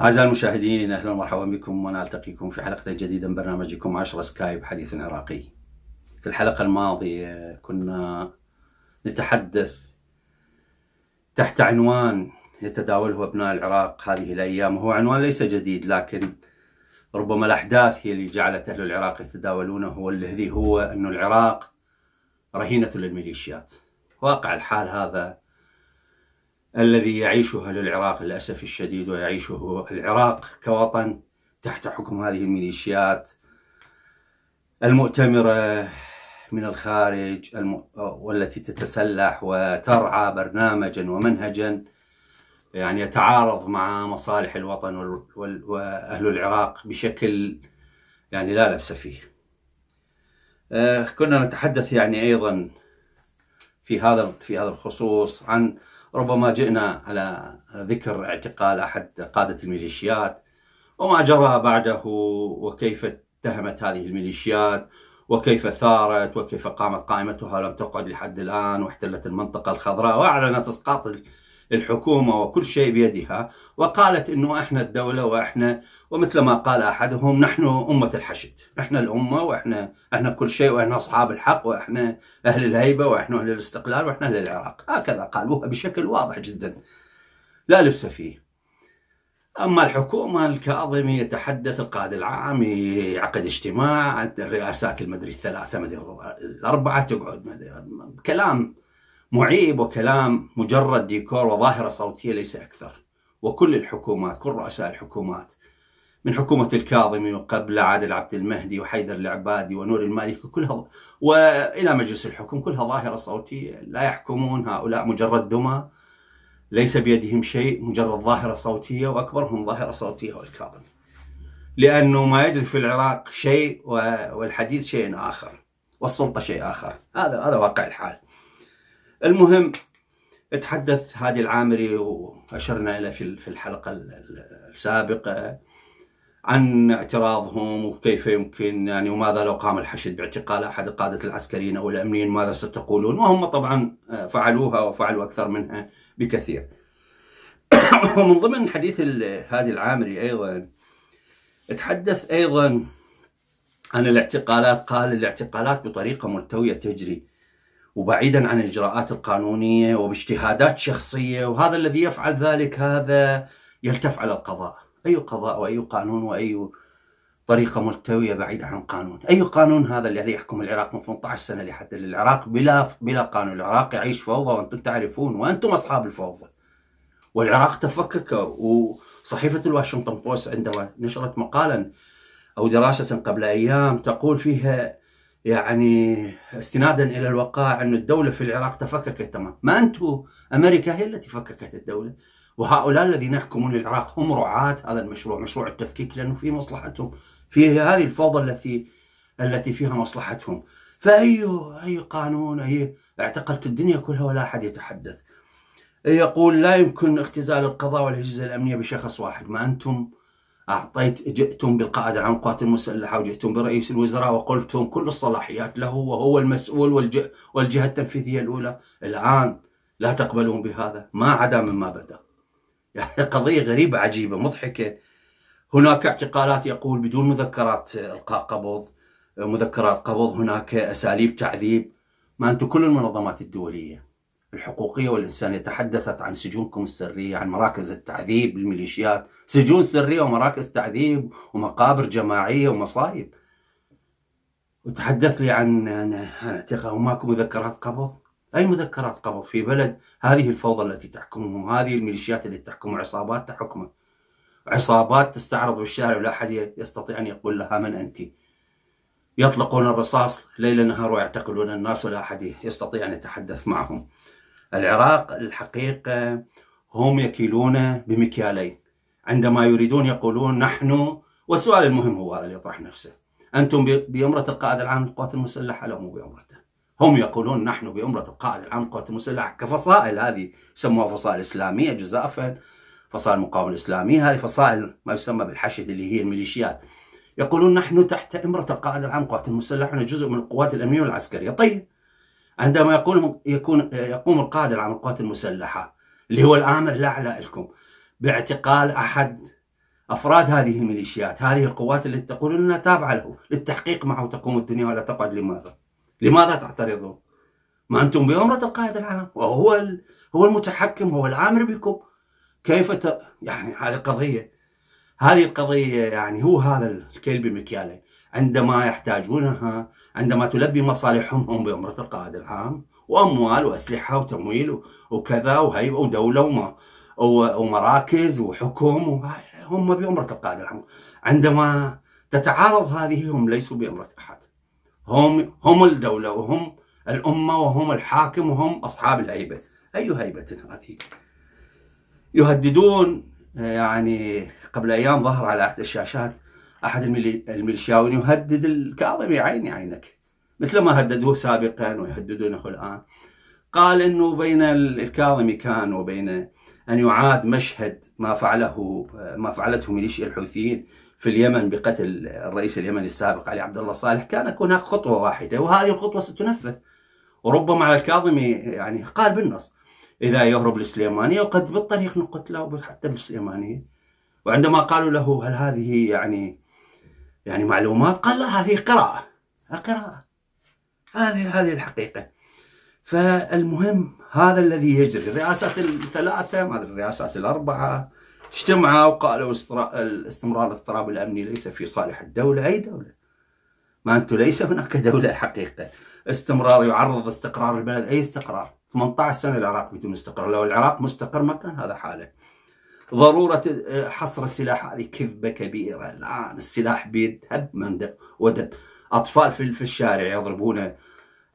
أعزائي المشاهدين أهلا ومرحبا بكم ونلتقيكم في حلقة جديدة من برنامجكم 10 سكايب حديث عراقي في الحلقة الماضية كنا نتحدث تحت عنوان يتداوله أبناء العراق هذه الأيام وهو عنوان ليس جديد لكن ربما الأحداث هي اللي جعلت أهل العراق يتداولونه والذي هو أن العراق رهينة للميليشيات واقع الحال هذا الذي يعيشه أهل العراق للأسف الشديد ويعيشه العراق كوطن تحت حكم هذه الميليشيات المؤتمرة من الخارج الم... والتي تتسلح وترعى برنامجا ومنهجا يعني يتعارض مع مصالح الوطن وال... وال... وأهل العراق بشكل يعني لا لبس فيه آه، كنا نتحدث يعني أيضا في هذا في هذا الخصوص عن ربما جئنا على ذكر اعتقال أحد قادة الميليشيات وما جرى بعده وكيف اتهمت هذه الميليشيات وكيف ثارت وكيف قامت قائمتها لم تقعد لحد الآن واحتلت المنطقة الخضراء وأعلنت إسقاط الحكومة وكل شيء بيدها وقالت أنه إحنا الدولة وإحنا ومثل ما قال أحدهم نحن أمة الحشد إحنا الأمة وإحنا إحنا كل شيء وإحنا أصحاب الحق وإحنا أهل الهيبة وإحنا أهل الاستقلال وإحنا أهل العراق هكذا قالوها بشكل واضح جدا لا لبس فيه أما الحكومة الكاظمي يتحدث القائد العام يعقد اجتماع الرئاسات المدري الثلاثة مدري الأربعة تقعد مدري كلام معيب وكلام مجرد ديكور وظاهرة صوتية ليس أكثر وكل الحكومات كل رؤساء الحكومات من حكومة الكاظمي وقبل عادل عبد المهدي وحيدر العبادي ونور المالكي كلها وإلى مجلس الحكم كلها ظاهرة صوتية لا يحكمون هؤلاء مجرد دمى ليس بيدهم شيء مجرد ظاهرة صوتية وأكبرهم ظاهرة صوتية هو الكاظمي لأنه ما يجري في العراق شيء والحديث شيء آخر والسلطة شيء آخر هذا هذا واقع الحال المهم تحدث هادي العامري وأشرنا إلى في الحلقة السابقة عن اعتراضهم وكيف يمكن يعني وماذا لو قام الحشد باعتقال أحد القادة العسكريين أو الأمنيين ماذا ستقولون وهم طبعا آه، فعلوها وفعلوا أكثر منها بكثير ومن ضمن حديث هادي العامري أيضا تحدث أيضا عن الاعتقالات قال الاعتقالات بطريقة ملتوية تجري وبعيدا عن الاجراءات القانونيه وباجتهادات شخصيه وهذا الذي يفعل ذلك هذا يلتف على القضاء، اي قضاء واي قانون واي طريقه ملتويه بعيده عن القانون، اي قانون هذا الذي يحكم العراق من 18 سنه لحد العراق بلا بلا قانون، العراق يعيش فوضى وانتم تعرفون وانتم اصحاب الفوضى. والعراق تفكك وصحيفه الواشنطن بوست عندما نشرت مقالا او دراسه قبل ايام تقول فيها يعني استنادا الى الوقائع أن الدوله في العراق تفككت تماما، ما انتم امريكا هي التي فككت الدوله وهؤلاء الذين يحكمون العراق هم رعاة هذا المشروع، مشروع التفكيك لانه في مصلحتهم، في هذه الفوضى التي التي فيها مصلحتهم، فاي اي قانون اي اعتقلت الدنيا كلها ولا احد يتحدث. يقول لا يمكن اختزال القضاء والاجهزه الامنيه بشخص واحد، ما انتم أعطيت جئتم بالقائد العام للقوات المسلحة وجئتم برئيس الوزراء وقلتم كل الصلاحيات له وهو المسؤول والجهة التنفيذية الأولى الآن لا تقبلون بهذا ما عدا مما بدأ يعني قضية غريبة عجيبة مضحكة هناك اعتقالات يقول بدون مذكرات إلقاء قبض مذكرات قبض هناك أساليب تعذيب ما أنتم كل المنظمات الدولية الحقوقية والإنسانية تحدثت عن سجونكم السرية عن مراكز التعذيب للميليشيات سجون سرية ومراكز تعذيب ومقابر جماعية ومصايب وتحدث لي عن أنا وماكو مذكرات قبض أي مذكرات قبض في بلد هذه الفوضى التي تحكمهم هذه الميليشيات اللي تحكم عصابات تحكمه عصابات تستعرض بالشارع ولا أحد يستطيع أن يقول لها من أنتِ يطلقون الرصاص ليل نهار ويعتقلون الناس ولا أحد يستطيع أن يتحدث معهم العراق الحقيقة آه، هم يكيلون بمكيالين عندما يريدون يقولون نحن والسؤال المهم هو هذا اللي يطرح نفسه أنتم بأمرة القائد العام للقوات المسلحة لا مو بأمرته هم يقولون نحن بأمرة القائد العام للقوات المسلحة كفصائل هذه يسموها فصائل إسلامية جزافا فصائل المقاومة الإسلامية هذه فصائل ما يسمى بالحشد اللي هي الميليشيات يقولون نحن تحت إمرة القائد العام للقوات المسلحة جزء من القوات الأمنية والعسكرية طيب عندما يقول يكون يقوم القادر على القوات المسلحة اللي هو الآمر الأعلى لكم باعتقال أحد أفراد هذه الميليشيات هذه القوات التي تقول أنها تابعة له للتحقيق معه تقوم الدنيا ولا تقعد لماذا لماذا تعترضون ما أنتم بأمرة القائد العام وهو هو المتحكم هو الآمر بكم كيف ت... يعني هذه قضية هذه القضية يعني هو هذا الكلب بمكياله عندما يحتاجونها عندما تلبي مصالحهم هم بأمرة القائد العام وأموال وأسلحة وتمويل وكذا وهيبة ودولة وما ومراكز وحكم هم بأمرة القائد العام عندما تتعارض هذه هم ليسوا بأمرة أحد هم هم الدولة وهم الأمة وهم الحاكم وهم أصحاب الهيبة أي هيبة هذه يهددون يعني قبل أيام ظهر على الشاشات أحد الميليشياوين يهدد الكاظم عين عينك مثل ما هددوه سابقا ويهددونه الآن قال أنه بين الكاظمي كان وبين أن يعاد مشهد ما فعله ما فعلته ميليشيا الحوثيين في اليمن بقتل الرئيس اليمني السابق علي عبد الله صالح كان هناك خطوة واحدة وهذه الخطوة ستنفذ وربما على الكاظمي يعني قال بالنص إذا يهرب للسليمانية وقد بالطريق نقتله حتى بالسليمانية وعندما قالوا له هل هذه يعني يعني معلومات قال لا هذه قراءة قراءة هذه هذه الحقيقة فالمهم هذا الذي يجري الرئاسات الثلاثة ما أدري الرئاسات الأربعة اجتمعوا وقالوا استمرار الاضطراب الأمني ليس في صالح الدولة أي دولة ما أنتم ليس هناك دولة حقيقة استمرار يعرض استقرار البلد أي استقرار 18 سنة العراق بدون استقرار لو العراق مستقر ما كان هذا حاله ضرورة آه، حصر السلاح هذه كذبة كبيرة الآن السلاح بيد هب من ودب أطفال في الشارع يضربون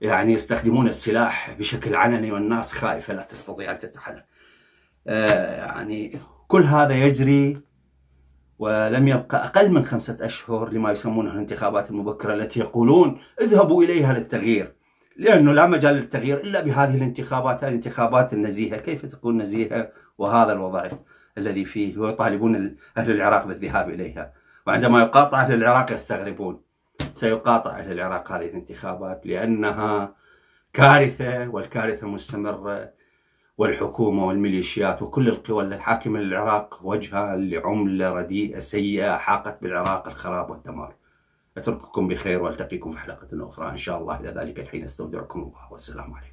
يعني يستخدمون السلاح بشكل علني والناس خايفة لا تستطيع أن تتحرك آه، يعني كل هذا يجري ولم يبقى أقل من خمسة أشهر لما يسمونه الانتخابات المبكرة التي يقولون اذهبوا إليها للتغيير لأنه لا مجال للتغيير إلا بهذه الانتخابات هذه الانتخابات النزيهة كيف تكون نزيهة وهذا الوضع الذي فيه ويطالبون أهل العراق بالذهاب إليها وعندما يقاطع أهل العراق يستغربون سيقاطع أهل العراق هذه الانتخابات لأنها كارثة والكارثة مستمرة والحكومة والميليشيات وكل القوى الحاكمة للعراق وجهة لعملة رديئة سيئة حاقت بالعراق الخراب والدمار أترككم بخير وألتقيكم في حلقة أخرى إن شاء الله إلى ذلك الحين أستودعكم الله والسلام عليكم